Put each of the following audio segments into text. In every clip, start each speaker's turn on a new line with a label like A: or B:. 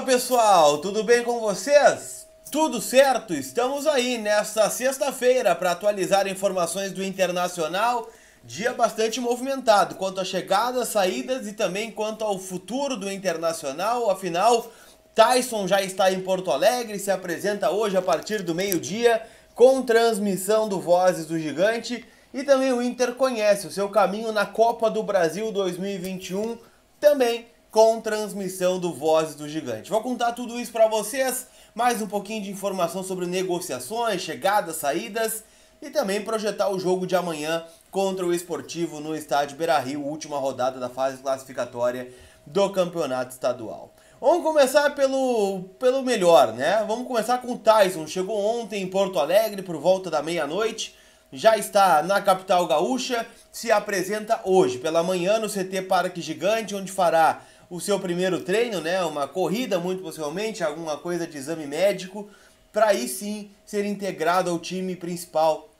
A: Fala pessoal, tudo bem com vocês? Tudo certo, estamos aí nesta sexta-feira para atualizar informações do Internacional. Dia bastante movimentado quanto a chegadas, saídas e também quanto ao futuro do Internacional. Afinal, Tyson já está em Porto Alegre, se apresenta hoje a partir do meio-dia com transmissão do Vozes do Gigante. E também o Inter conhece o seu caminho na Copa do Brasil 2021, também com transmissão do Vozes do Gigante. Vou contar tudo isso para vocês, mais um pouquinho de informação sobre negociações, chegadas, saídas e também projetar o jogo de amanhã contra o Esportivo no estádio Beira-Rio, última rodada da fase classificatória do Campeonato Estadual. Vamos começar pelo, pelo melhor, né? Vamos começar com o Tyson. Chegou ontem em Porto Alegre por volta da meia-noite. Já está na capital gaúcha. Se apresenta hoje pela manhã no CT Parque Gigante, onde fará o seu primeiro treino, né? Uma corrida, muito possivelmente, alguma coisa de exame médico, para aí sim ser integrado ao time principal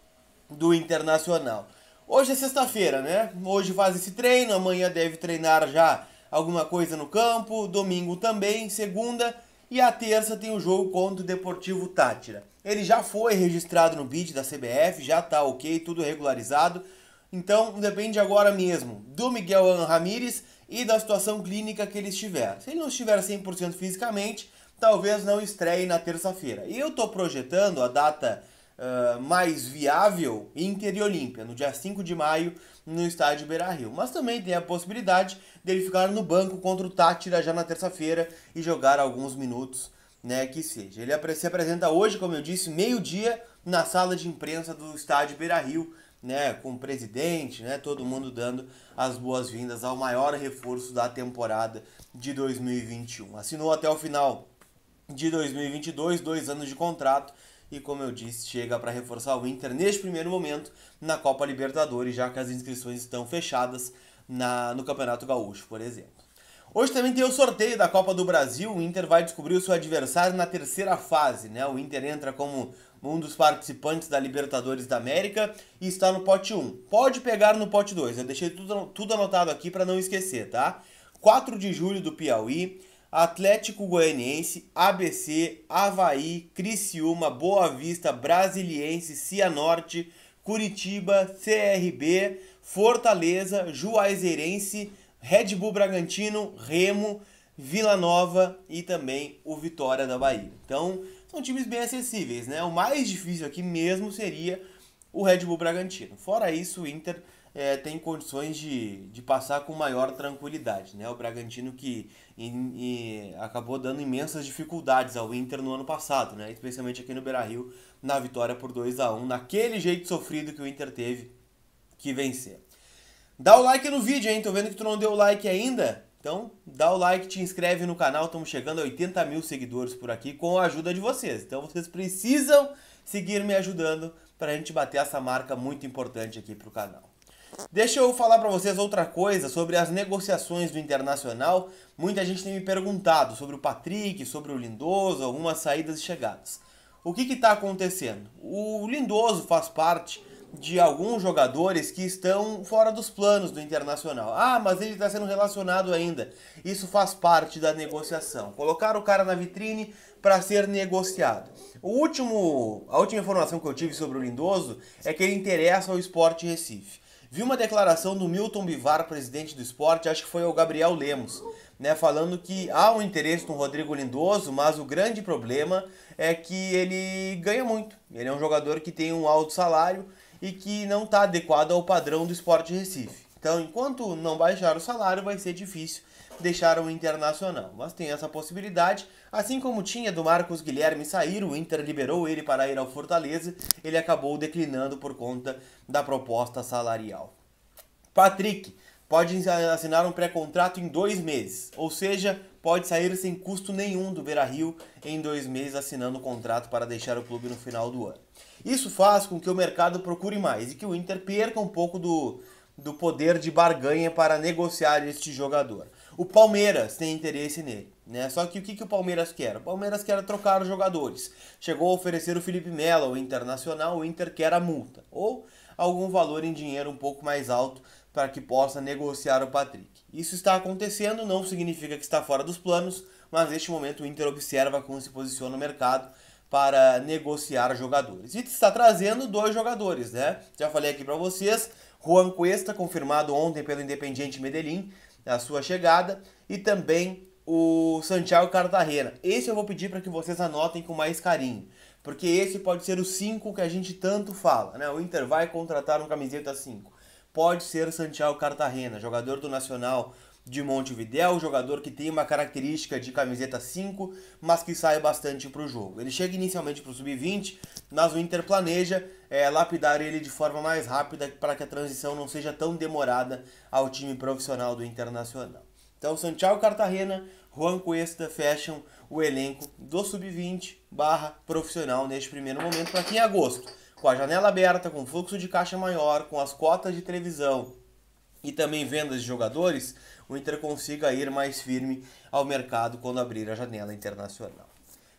A: do Internacional. Hoje é sexta-feira, né? Hoje faz esse treino, amanhã deve treinar já alguma coisa no campo, domingo também, segunda e a terça tem o jogo contra o Deportivo Tátira. Ele já foi registrado no BID da CBF, já tá ok, tudo regularizado. Então depende agora mesmo do Miguel Ramírez e da situação clínica que ele estiver. Se ele não estiver 100% fisicamente, talvez não estreie na terça-feira. E eu estou projetando a data uh, mais viável Inter Olímpia, no dia 5 de maio, no estádio Beira-Rio. Mas também tem a possibilidade dele ficar no banco contra o Tátira já na terça-feira e jogar alguns minutos, né, que seja. Ele se apresenta hoje, como eu disse, meio-dia na sala de imprensa do estádio Beira-Rio, né, com o presidente, né, todo mundo dando as boas-vindas ao maior reforço da temporada de 2021. Assinou até o final de 2022, dois anos de contrato e como eu disse, chega para reforçar o Inter neste primeiro momento na Copa Libertadores, já que as inscrições estão fechadas na, no Campeonato Gaúcho, por exemplo. Hoje também tem o sorteio da Copa do Brasil. O Inter vai descobrir o seu adversário na terceira fase, né? O Inter entra como um dos participantes da Libertadores da América e está no pote 1. Pode pegar no pote 2. Eu deixei tudo, tudo anotado aqui para não esquecer, tá? 4 de julho do Piauí, Atlético Goianiense, ABC, Havaí, Criciúma, Boa Vista, Brasiliense, Cianorte, Curitiba, CRB, Fortaleza, Juazeirense Red Bull Bragantino, Remo, Vila Nova e também o Vitória da Bahia. Então, são times bem acessíveis, né? O mais difícil aqui mesmo seria o Red Bull Bragantino. Fora isso, o Inter é, tem condições de, de passar com maior tranquilidade, né? O Bragantino que in, in, acabou dando imensas dificuldades ao Inter no ano passado, né? Especialmente aqui no Beira-Rio, na vitória por 2 a 1 naquele jeito sofrido que o Inter teve que vencer. Dá o like no vídeo, hein? Tô vendo que tu não deu like ainda. Então, dá o like, te inscreve no canal. Estamos chegando a 80 mil seguidores por aqui com a ajuda de vocês. Então, vocês precisam seguir me ajudando para a gente bater essa marca muito importante aqui para o canal. Deixa eu falar para vocês outra coisa sobre as negociações do Internacional. Muita gente tem me perguntado sobre o Patrick, sobre o Lindoso, algumas saídas e chegadas. O que está acontecendo? O Lindoso faz parte de alguns jogadores que estão fora dos planos do Internacional. Ah, mas ele está sendo relacionado ainda. Isso faz parte da negociação. Colocar o cara na vitrine para ser negociado. O último, a última informação que eu tive sobre o Lindoso é que ele interessa ao Esporte Recife. Vi uma declaração do Milton Bivar, presidente do esporte, acho que foi o Gabriel Lemos, né, falando que há um interesse no Rodrigo Lindoso, mas o grande problema é que ele ganha muito. Ele é um jogador que tem um alto salário e que não está adequado ao padrão do Esporte Recife. Então, enquanto não baixar o salário, vai ser difícil deixar o Internacional. Mas tem essa possibilidade, assim como tinha do Marcos Guilherme sair, o Inter liberou ele para ir ao Fortaleza, ele acabou declinando por conta da proposta salarial. Patrick pode assinar um pré-contrato em dois meses, ou seja, pode sair sem custo nenhum do Beira Rio em dois meses assinando o contrato para deixar o clube no final do ano. Isso faz com que o mercado procure mais e que o Inter perca um pouco do, do poder de barganha para negociar este jogador. O Palmeiras tem interesse nele, né? Só que o que, que o Palmeiras quer? O Palmeiras quer trocar os jogadores. Chegou a oferecer o Felipe Melo o Internacional, o Inter quer a multa. Ou algum valor em dinheiro um pouco mais alto para que possa negociar o Patrick. Isso está acontecendo, não significa que está fora dos planos, mas neste momento o Inter observa como se posiciona o mercado para negociar jogadores. E está trazendo dois jogadores, né? Já falei aqui para vocês, Juan Cuesta, confirmado ontem pelo Independiente Medellín, a sua chegada, e também o Santiago Cartagena. Esse eu vou pedir para que vocês anotem com mais carinho, porque esse pode ser o 5 que a gente tanto fala, né? O Inter vai contratar um camiseta 5 pode ser Santiago Cartagena, jogador do Nacional de Montevidéu, jogador que tem uma característica de camiseta 5, mas que sai bastante para o jogo. Ele chega inicialmente para o sub-20, mas o Inter planeja é, lapidar ele de forma mais rápida para que a transição não seja tão demorada ao time profissional do Internacional. Então, Santiago Cartagena, Juan Cuesta fecham o elenco do sub-20 barra profissional neste primeiro momento para que em agosto com a janela aberta, com fluxo de caixa maior, com as cotas de televisão e também vendas de jogadores, o Inter consiga ir mais firme ao mercado quando abrir a janela internacional.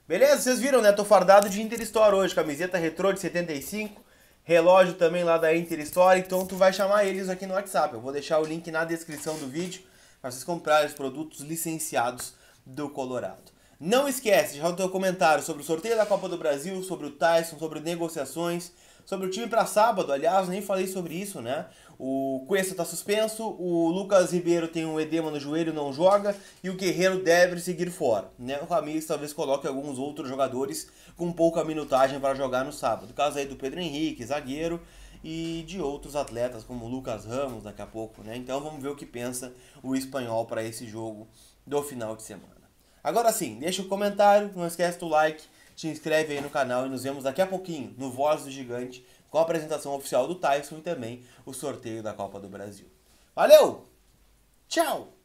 A: Beleza? Vocês viram, né? Tô fardado de Inter Store hoje, camiseta retrô de 75, relógio também lá da Inter Store, então tu vai chamar eles aqui no WhatsApp. Eu vou deixar o link na descrição do vídeo para vocês comprarem os produtos licenciados do Colorado. Não esquece de o teu comentário sobre o sorteio da Copa do Brasil, sobre o Tyson, sobre negociações, sobre o time para sábado. Aliás, nem falei sobre isso, né? O Cuesta está suspenso, o Lucas Ribeiro tem um edema no joelho, não joga, e o Guerreiro deve seguir fora. Né? O Ramires talvez coloque alguns outros jogadores com pouca minutagem para jogar no sábado. O caso aí do Pedro Henrique, zagueiro, e de outros atletas como o Lucas Ramos daqui a pouco, né? Então vamos ver o que pensa o espanhol para esse jogo do final de semana. Agora sim, deixa o comentário, não esquece do like, se inscreve aí no canal e nos vemos daqui a pouquinho no Voz do Gigante com a apresentação oficial do Tyson e também o sorteio da Copa do Brasil. Valeu! Tchau!